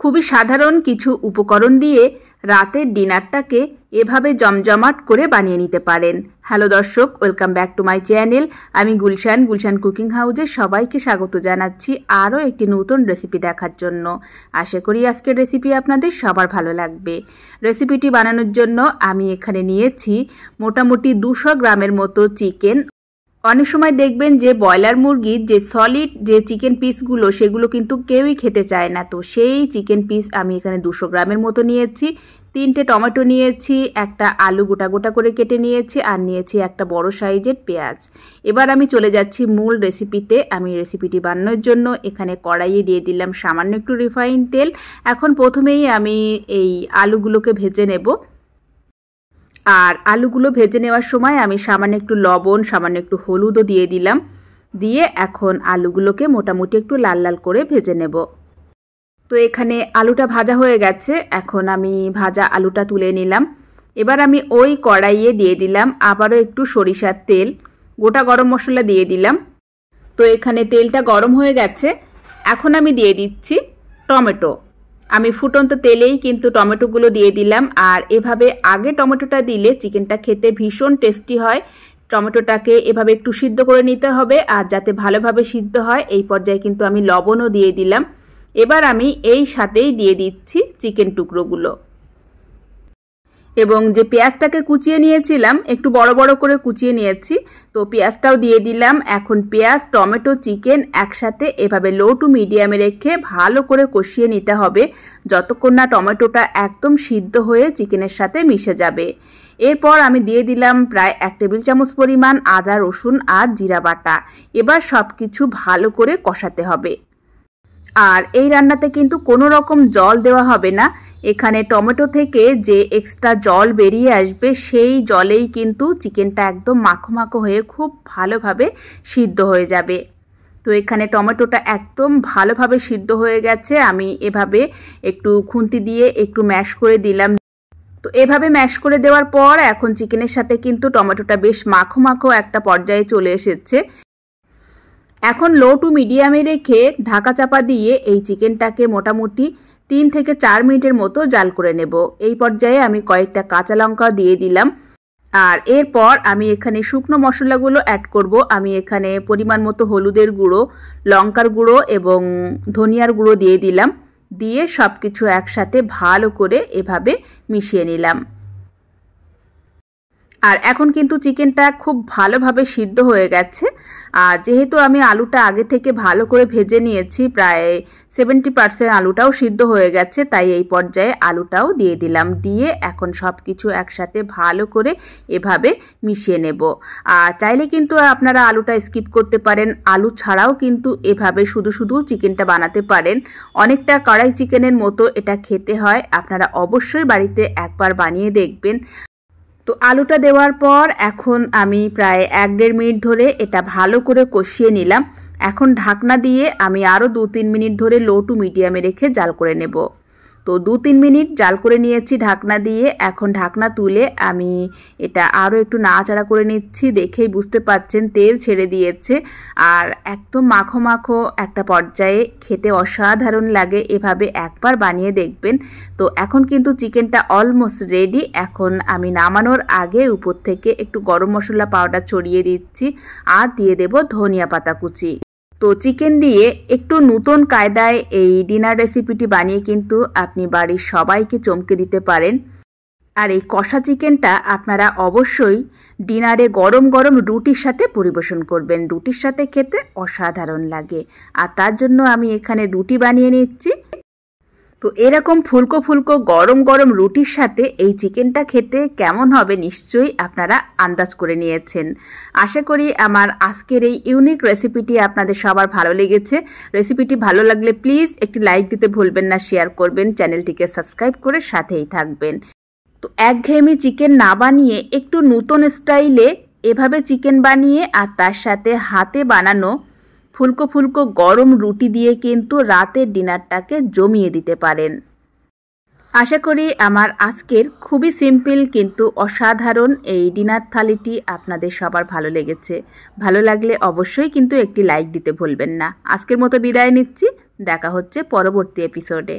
খুবই সাধারণ কিছু উপকরণ দিয়ে রাতের ডিনারটাকে এভাবে জমজমাট করে বানিয়ে নিতে পারেন হ্যালো দর্শক welcome back to my channel আমি গুলশান গুলশান কুকিং হাউজে সবাইকে স্বাগত জানাচ্ছি আরও একটি নতুন রেসিপি দেখার জন্য আশা করি আজকের রেসিপি আপনাদের সবার ভালো লাগবে রেসিপিটি বানানোর জন্য আমি এখানে নিয়েছি মোটামুটি দুশো গ্রামের মতো চিকেন অনেক সময় দেখবেন যে ব্রয়লার মুরগির যে সলিড যে চিকেন পিসগুলো সেগুলো কিন্তু কেউই খেতে চায় না তো সেই চিকেন পিস আমি এখানে দুশো গ্রামের মতো নিয়েছি তিনটে টমেটো নিয়েছি একটা আলু গোটা গোটা করে কেটে নিয়েছি আর নিয়েছি একটা বড় সাইজের পেঁয়াজ এবার আমি চলে যাচ্ছি মূল রেসিপিতে আমি রেসিপিটি বানানোর জন্য এখানে কড়াইয়ে দিয়ে দিলাম সামান্য একটু রিফাইন তেল এখন প্রথমেই আমি এই আলুগুলোকে ভেজে নেবো আর আলুগুলো ভেজে নেওয়ার সময় আমি সামান্য একটু লবণ সামান্য একটু হলুদও দিয়ে দিলাম দিয়ে এখন আলুগুলোকে মোটামুটি একটু লাল লাল করে ভেজে নেব তো এখানে আলুটা ভাজা হয়ে গেছে এখন আমি ভাজা আলুটা তুলে নিলাম এবার আমি ওই কড়াইয়ে দিয়ে দিলাম আবারও একটু সরিষার তেল গোটা গরম মশলা দিয়ে দিলাম তো এখানে তেলটা গরম হয়ে গেছে এখন আমি দিয়ে দিচ্ছি টমেটো আমি ফুটন্ত তেলেই কিন্তু টমেটোগুলো দিয়ে দিলাম আর এভাবে আগে টমেটোটা দিলে চিকেনটা খেতে ভীষণ টেস্টি হয় টমেটোটাকে এভাবে একটু সিদ্ধ করে নিতে হবে আর যাতে ভালোভাবে সিদ্ধ হয় এই পর্যায়ে কিন্তু আমি লবণও দিয়ে দিলাম এবার আমি এই সাথেই দিয়ে দিচ্ছি চিকেন টুকরোগুলো এবং যে পেঁয়াজটাকে কুচিয়ে নিয়েছিলাম একটু বড় বড় করে কুচিয়ে নিয়েছি তো পেঁয়াজটাও দিয়ে দিলাম এখন পেঁয়াজ টমেটো চিকেন একসাথে এভাবে লো টু মিডিয়ামে রেখে ভালো করে কষিয়ে নিতে হবে যতক্ষণ না টমেটোটা একদম সিদ্ধ হয়ে চিকেনের সাথে মিশে যাবে এরপর আমি দিয়ে দিলাম প্রায় এক টেবিল চামচ পরিমাণ আদা রসুন আর জিরা বাটা এবার সব কিছু ভালো করে কষাতে হবে আর এই রান্নাতে কিন্তু কোনো রকম জল দেওয়া হবে না এখানে টমেটো থেকে যে এক্সট্রা জল বেরিয়ে আসবে সেই জলেই কিন্তু চিকেনটা একদম মাখো মাখো হয়ে খুব ভালোভাবে সিদ্ধ হয়ে যাবে তো এখানে টমেটোটা একদম ভালোভাবে সিদ্ধ হয়ে গেছে আমি এভাবে একটু খুন্তি দিয়ে একটু ম্যাশ করে দিলাম তো এভাবে ম্যাশ করে দেওয়ার পর এখন চিকেনের সাথে কিন্তু টমেটোটা বেশ মাখো মাখো একটা পর্যায়ে চলে এসেছে এখন লো টু মিডিয়ামে রেখে ঢাকা চাপা দিয়ে এই চিকেনটাকে মোটামুটি তিন থেকে চার মিনিটের মতো জাল করে নেব এই পর্যায়ে আমি কয়েকটা কাঁচা লঙ্কা দিয়ে দিলাম আর এরপর আমি এখানে শুকনো মশলাগুলো অ্যাড করব আমি এখানে পরিমাণ মতো হলুদের গুঁড়ো লঙ্কার গুঁড়ো এবং ধনিয়ার গুঁড়ো দিয়ে দিলাম দিয়ে সব কিছু একসাথে ভালো করে এভাবে মিশিয়ে নিলাম আর এখন কিন্তু চিকেনটা খুব ভালোভাবে সিদ্ধ হয়ে গেছে আর যেহেতু আমি আলুটা আগে থেকে ভালো করে ভেজে নিয়েছি প্রায় সেভেন্টি পার্সেন্ট আলুটাও সিদ্ধ হয়ে গেছে তাই এই পর্যায়ে আলুটাও দিয়ে দিলাম দিয়ে এখন সব কিছু একসাথে ভালো করে এভাবে মিশিয়ে নেব আর চাইলে কিন্তু আপনারা আলুটা স্কিপ করতে পারেন আলু ছাড়াও কিন্তু এভাবে শুধু শুধু চিকেনটা বানাতে পারেন অনেকটা কড়াই চিকেনের মতো এটা খেতে হয় আপনারা অবশ্যই বাড়িতে একবার বানিয়ে দেখবেন তো আলুটা দেওয়ার পর এখন আমি প্রায় এক দেড় মিনিট ধরে এটা ভালো করে কষিয়ে নিলাম এখন ঢাকনা দিয়ে আমি আরও দু তিন মিনিট ধরে লো টু মিডিয়ামে রেখে জাল করে নেবো তো দু তিন মিনিট জাল করে নিয়েছি ঢাকনা দিয়ে এখন ঢাকনা তুলে আমি এটা আরও একটু নাড়াচাড়া করে নিচ্ছি দেখেই বুঝতে পাচ্ছেন তেল ছেড়ে দিয়েছে আর একদম মাখো মাখো একটা পর্যায়ে খেতে অসাধারণ লাগে এভাবে একবার বানিয়ে দেখবেন তো এখন কিন্তু চিকেনটা অলমোস্ট রেডি এখন আমি নামানোর আগে উপর থেকে একটু গরম মশলা পাউডার ছড়িয়ে দিচ্ছি আর দিয়ে দেব ধনিয়া পাতা কুচি তো চিকেন দিয়ে একটু নতুন কায়দায় এই ডিনার রেসিপিটি বানিয়ে কিন্তু আপনি বাড়ির সবাইকে চমকে দিতে পারেন আর এই কষা চিকেনটা আপনারা অবশ্যই ডিনারে গরম গরম রুটির সাথে পরিবেশন করবেন রুটির সাথে খেতে অসাধারণ লাগে আর তার জন্য আমি এখানে রুটি বানিয়ে নিচ্ছি তো এরকম ফুলকো ফুলকো গরম গরম রুটির সাথে এই চিকেনটা খেতে কেমন হবে নিশ্চয়ই আপনারা আন্দাজ করে নিয়েছেন আশা করি আমার আজকের এই ইউনিক রেসিপিটি আপনাদের সবার ভালো লেগেছে রেসিপিটি ভালো লাগলে প্লিজ একটি লাইক দিতে ভুলবেন না শেয়ার করবেন চ্যানেলটিকে সাবস্ক্রাইব করে সাথেই থাকবেন তো একঘেয়েমি চিকেন না বানিয়ে একটু নতুন স্টাইলে এভাবে চিকেন বানিয়ে আর তার সাথে হাতে বানানো ফুলকো ফুলকো গরম রুটি দিয়ে কিন্তু রাতের ডিনারটাকে জমিয়ে দিতে পারেন আশা করি আমার আজকের খুবই সিম্পল কিন্তু অসাধারণ এই ডিনার থালিটি আপনাদের সবার ভালো লেগেছে ভালো লাগলে অবশ্যই কিন্তু একটি লাইক দিতে ভুলবেন না আজকের মতো বিদায় নিচ্ছি দেখা হচ্ছে পরবর্তী এপিসোডে